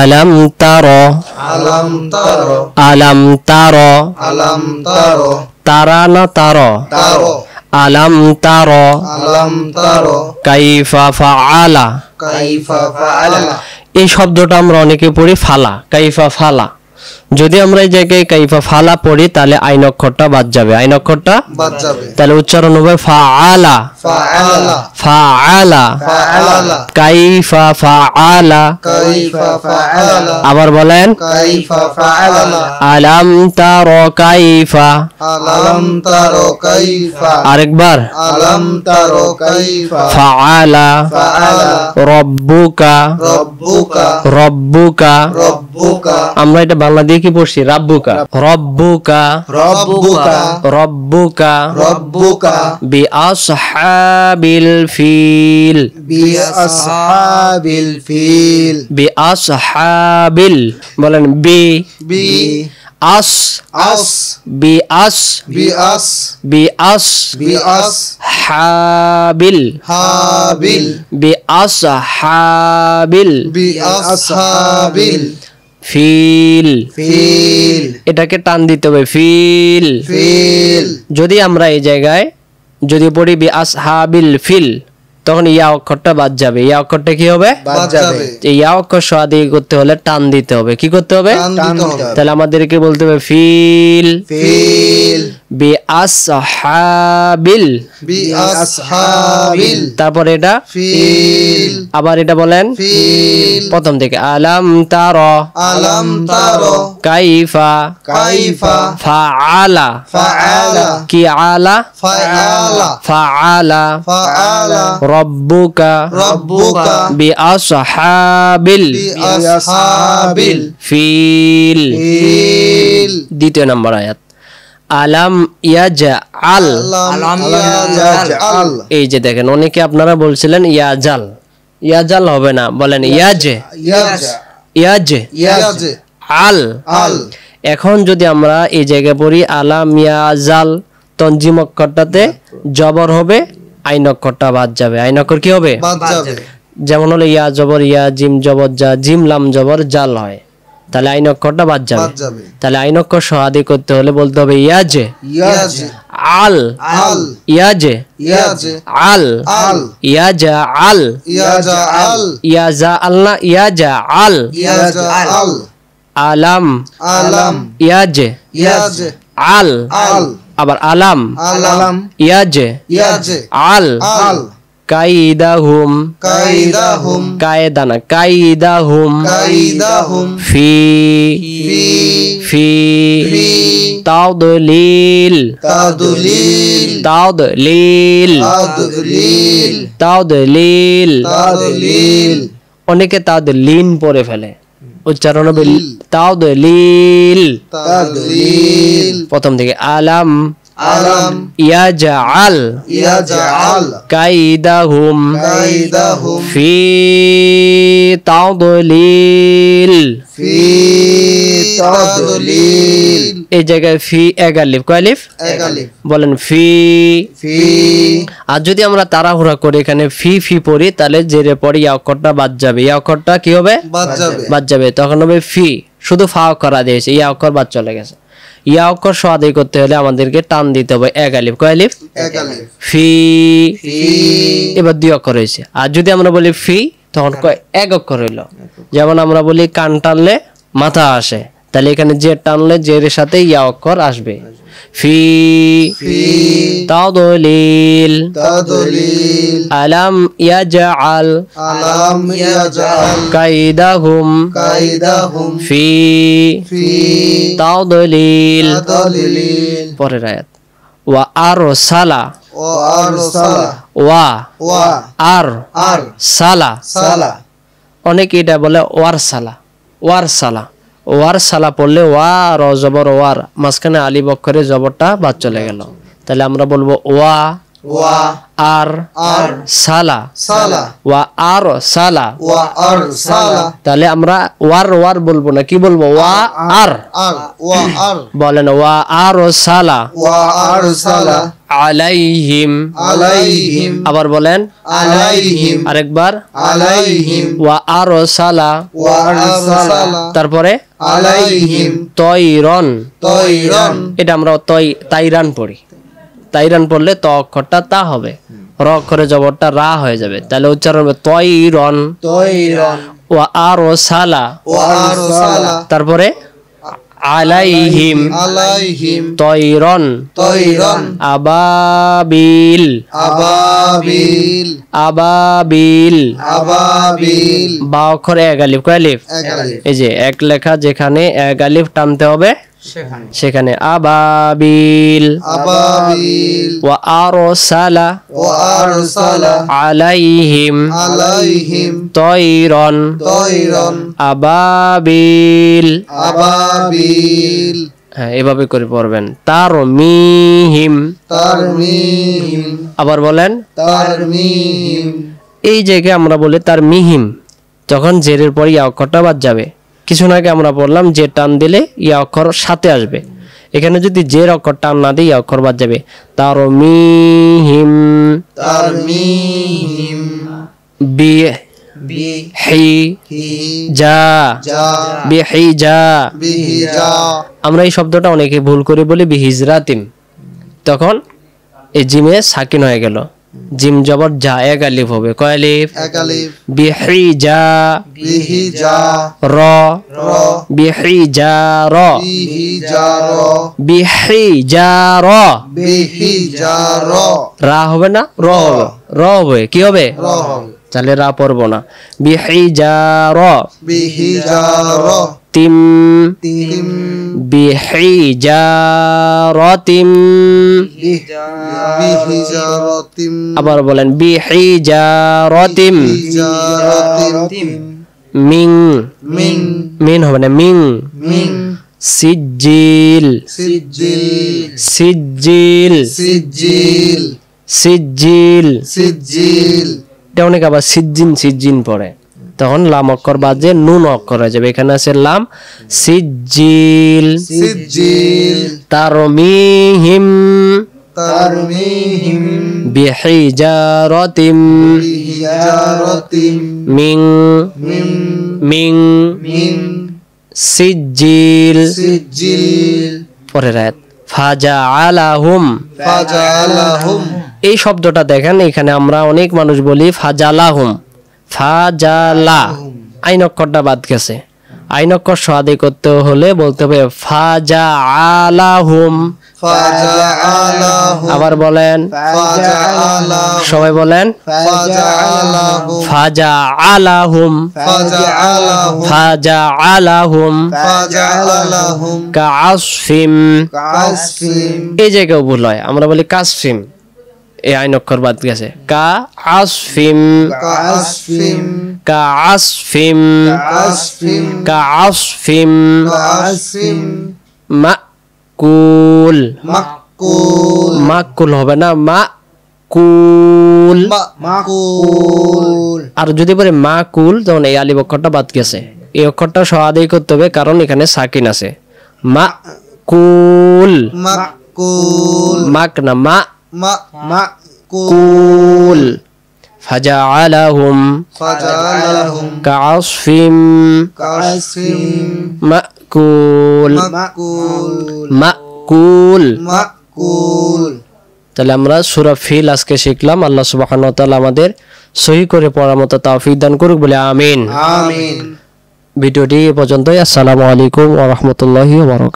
আলম তার আলাম তার আলাম তার আলাম তার তারা না তার তার তার আলাম তার কাইফা ফাআলা কাইফা ফাআলা এই শব্দটা আমরা অনেকে পড়ি ফালা কাইফা ফালা যদি আমরা এই জায়গায় কাইফা ফালা পড়ি তাহলে আইন অক্ষরটা বাদ যাবে আইন অক্ষরটা বাদ যাবে তাহলে উচ্চারণ হবে ফাআলা ফাআলা ফাআলা ফাআলা কাইফা ফাআলা কাইফা ফাআলা আবার বলেন কাইফা ফাআলা আলাম তার কাইফা আলাম তার কাইফা আরেকবার আলাম তার কাইফা ফাআলা ফাআলা রব্বুকা রব্বুকা রব্বুকা রব্বুকা আমরা এটা আল্লাহ দিয়ে কি পড়ছি রাব্বুকা রব্বুকা রব্বুকা রব্বুকা রব্বুকা বি আসহাবিল ফিল বি আসহাবিল ফিল বি আসহাবিল বলেন বি বি আস আস বি আস বি আস বি আস বি আস হাবিল হাবিল বি আস হাবিল বি আস হাবিল ফিল ফিল এটাকে টান দিতে হবে ফিল ফিল যদি আমরা এই জায়গায় যদি পড়ি বি আসহাবিল ফিল তখন ইয়া অক্ষরটা বাদ যাবে ইয়া অক্ষরটা কি হবে বাদ যাবে ইয়া অক্ষর সোয়া দিয়ে করতে হলে টান দিতে হবে কি করতে হবে তাহলে আমাদেরকে বলতে হবে ফিল ফিল বি বিআসহাবিল বিআসহাবিল তারপর এটা ফিল আবার এটা বলেন ফিল প্রথম থেকে আলাম তার আলাম তার কাইফা কাইফা ফাআলা ফাআলা কিআলা ফাআলা ফাআলা ফাআলা রব্বুকা রব্বুকা বিআসহাবিল বিআসহাবিল ফিল ফিল দ্বিতীয় নাম্বার আয়াত আলাম ইয়াজা আল এই যে দেখেন অনেকে আপনারা বলছিলেন ইয়াজাল ইয়াজাল হবে না বলেন ইয়াজে ইয়াজে আল আল এখন যদি আমরা এই জায়গায় পড়ি আলাম ইয়াজাল তঞ্জিম অক্ষরটাতে জবর হবে আইন অক্ষরটা বাদ যাবে আইন অক্ষর কি হবে যেমন হলো ইয়া জবর ইয়া জিম জবর যা জিম লাম জবর জাল হয় তাহলে আইন অক্ষরটা বাদ যাবে তাহলে আইন অক্ষর সহাদি করতে হলে বলতে হবে ইয়াজে আল ইয়াজে আল ইয়াজা আল ইয়াজা আল না ইয়াজা আল আলাম আলাম ইয়াজে আল আবার আলাম আলাম ইয়াজে ইয়াজে আল আল কাইদাহুম কাইদাহুম কায়দা না কাইদাহুম কাইদাহুম ফি ফি তাদলিল তাদলিল তাদলিল তাদলিল তাদলিল তাদলিল অনেকে তাদলিন পরে ফেলে উচ্চারণ হবে তাদলিল তাদলিল প্রথম থেকে আলাম আলাম ইয়াজআল ইয়াজআল কাইদাহুম কাইদাহুম ফি তাদলিল ফি তাদলিল এই জায়গায় ফি বলেন ফি ফি আর যদি আমরা তাড়াহুড়া করে এখানে ফি ফি পড়ি তাহলে জেরে পড়ি ইয়া অক্ষরটা বাদ যাবে ইয়া অক্ষরটা কি হবে বাদ যাবে বাদ যাবে তখন হবে ফি শুধু ফা করা দিয়েছে ইয়া অক্ষর বাদ চলে গেছে ইয়া অক্ষর সদাই করতে হলে আমাদেরকে টান দিতে হবে এক আলিফ কয় আলিফ ফি এবার দুই অক্ষর রয়েছে আর যদি আমরা বলি ফি তখন কয় এক অক্ষর রইল যেমন আমরা বলি কান টানলে মাথা আসে তাহলে এখানে জের টানলে জেরের সাথে ইয়া অক্ষর আসবে ফি তাদলিল তাদলিল আলাম ইয়াজআল আলাম ইয়াজআল কাইদাহুম কাইদাহুম ফি ফি তাদলিল তাদলিল পরের আয়াত ওয়া আরসালা ওয়া আরসালা ওয়া ওয়া আর আর সালা সালা অনেকে এটা বলে ওয়ারসালা ওয়ারসালা ওয়ার সালা পড়লে ওয়া র জবর ওয়ার মাঝখানে আলী বক্করে জবরটা বাদ চলে গেল তাহলে আমরা বলবো ওয়া আর সালা আর সালা সালা তাহলে আমরা ওয়ার ওয়ার বলবো না কি বলবো ওয়া আর বলেন ওয়া আর সালা ওয়া আর সালা আলাইহিম আলাইহিম আবার বলেন আলাইহিম আরেকবার আলাইহিম ওয়া আর সালা ওয়া আর সালা তারপরে আলাইহিম তৈরন এটা আমরা তয় তাইরান পড়ি তাইরান পড়লে ত অক্ষরটা তা হবে র অক্ষরে জবরটা রা হয়ে যাবে তাহলে উচ্চারণ হবে তৈরন তৈরন ও আর ও সালা ও আর ও সালা তারপরে আলাইহিম আলাইহিম তৈরন তৈরন আবাবিল আবাবিল আবাবিল আবাবিল বা অক্ষরে এক আলিফ কয় আলিফ এই যে এক লেখা যেখানে এক আলিফ টানতে হবে সেখানে আবাবিল আবাবিল ওয়া আরসালা ওয়া আরসালা আলাইহিম আলাইহিম তায়রান তায়রান আবাবিল আবাবিল হ্যাঁ এভাবে করে পড়বেন তার মিহিম আবার বলেন এই জায়গায় আমরা বলি তার মিহিম যখন জেরের পর ইয়া অক্ষরটা বাদ যাবে কিছু আগে আমরা বললাম যে টান দিলে ইয়া অক্ষর সাথে আসবে এখানে যদি যে অক্ষর টান না দিই অক্ষর বাদ যাবে তার মি হিম তার মি হিম বি যা আমরা এই শব্দটা অনেকে ভুল করে বলি বিহিজরাতিন তখন এই জিমে সাকিন হয়ে গেল জিম জবর যা এক আলিফ হবে কয় আলিফ এক আলিফ বিহি যা বিহি যা র র বিহি যা র বিহি যা র বিহি যা র বিহি যা র রা হবে না র হবে র হবে কি হবে র হবে তাহলে রা পড়ব না বিহি যা র বিহি যা র তিম তিম বিহিজারতিম বিহিজারতিম আবার বলেন বিহিজারতিম মিং মিং মিন হবে না মিং মিং সিজিল সিজিল সিজিল সিজিল সিজিল সিজিল এটা অনেক আবার সিজিন সিজিন পড়ে তখন লাম অক্ষর বাদ যে নুন অক্ষর হয়ে যাবে এখানে আছে লাম সিজিল সিজিল তারমিহিম তারমিহিম বিহিজারাতিম বিহিজারাতিম মিং মিং মিং মিং সিজিল সিজিল পরের আয়াত ফাজাআলাহুম ফাজাআলাহুম এই শব্দটা দেখেন এখানে আমরা অনেক মানুষ বলি ফাজালাহুম ফাজালা আইন অক্ষরটা বাদ গেছে আইন অক্ষর সহাদি করতে হলে বলতে হবে ফাজা আলাহুম আবার বলেন সবাই বলেন ফাজা আলাহুম ফাজা আলাহুম কাসফিম এই জায়গায় ভুল হয় আমরা বলি কাসফিম এই আইন অক্ষর বাদ গেছে কা আসফিম কা আসফিম কা আসফিম মাকুল মাকুল মাকুল হবে না মা কুল মাকুল আর যদি বলে কুল তখন এই আলিব অক্ষরটা বাদ গেছে এই অক্ষরটা সহ করতে হবে কারণ এখানে সাকিন আছে মা কুল মাকুল মাক না মা মাকুল فجعلهم فجعلهم كعصف كعصف مأكول مأكول مأكول مأكول তাহলে আমরা সুরা ফিল আজকে শিখলাম আল্লাহ সুবহানাহু ওয়া তাআলা আমাদের সহি করে পড়ার মতো তৌফিক দান করুক বলে আমিন আমিন ভিডিওটি এ পর্যন্তই আসসালামু আলাইকুম ওয়া রাহমাতুল্লাহি ওয়া